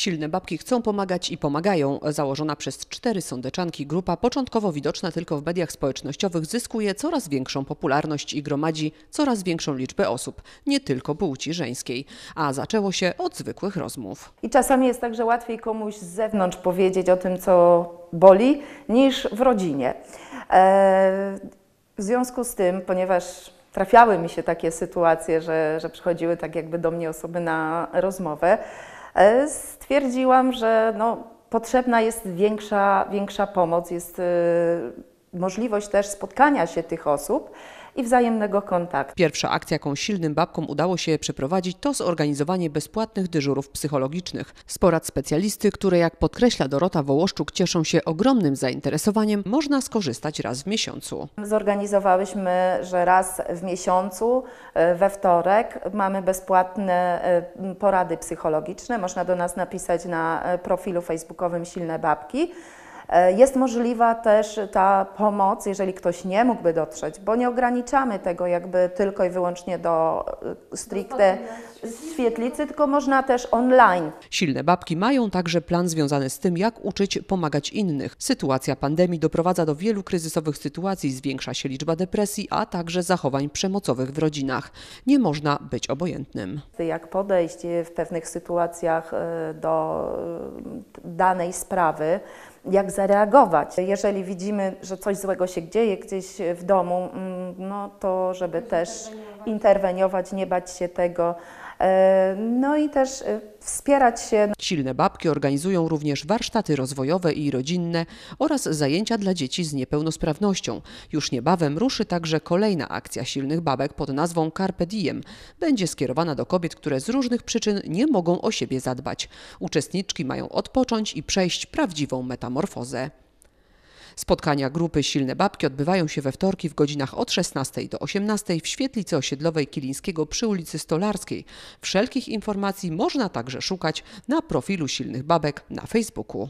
Silne babki chcą pomagać i pomagają. Założona przez cztery sądeczanki grupa, początkowo widoczna tylko w mediach społecznościowych, zyskuje coraz większą popularność i gromadzi coraz większą liczbę osób, nie tylko płci żeńskiej. A zaczęło się od zwykłych rozmów. I czasami jest tak, że łatwiej komuś z zewnątrz powiedzieć o tym, co boli, niż w rodzinie. E, w związku z tym, ponieważ trafiały mi się takie sytuacje, że, że przychodziły tak jakby do mnie osoby na rozmowę, E, stwierdziłam, że no, potrzebna jest większa, większa pomoc, jest e, możliwość też spotkania się tych osób i wzajemnego kontaktu. Pierwsza akcja, jaką silnym babkom udało się przeprowadzić, to zorganizowanie bezpłatnych dyżurów psychologicznych. Z porad specjalisty, które jak podkreśla Dorota Wołoszczuk, cieszą się ogromnym zainteresowaniem, można skorzystać raz w miesiącu. Zorganizowałyśmy, że raz w miesiącu, e, we wtorek, mamy bezpłatne e, porady psychologiczne. Można do nas napisać na e, profilu facebookowym Silne Babki. E, jest możliwa też ta pomoc, jeżeli ktoś nie mógłby dotrzeć, bo nie ograniczamy tego jakby tylko i wyłącznie do e, stricte świetlicy, tylko można też online. Silne babki mają także plan związany z tym, jak uczyć pomagać innych. Sytuacja pandemii doprowadza do wielu kryzysowych sytuacji, zwiększa się liczba depresji, a także zachowań przemocowych w rodzinach. Nie można być obojętnym. Jak podejść w pewnych sytuacjach e, do danej sprawy, jak zareagować. Jeżeli widzimy, że coś złego się dzieje gdzieś w domu, mm, no to żeby też interweniować, nie bać się tego. E, no i też e, wspierać się. No. Silne babki organizują również warsztaty rozwojowe i rodzinne oraz zajęcia dla dzieci z niepełnosprawnością. Już niebawem ruszy także kolejna akcja silnych babek pod nazwą Carpe Diem. Będzie skierowana do kobiet, które z różnych przyczyn nie mogą o siebie zadbać. Uczestniczki mają odpocząć i przejść prawdziwą metamorfozę. Spotkania grupy Silne Babki odbywają się we wtorki w godzinach od 16 do 18 w świetlicy osiedlowej Kilińskiego przy ulicy Stolarskiej. Wszelkich informacji można także szukać na profilu Silnych Babek na Facebooku.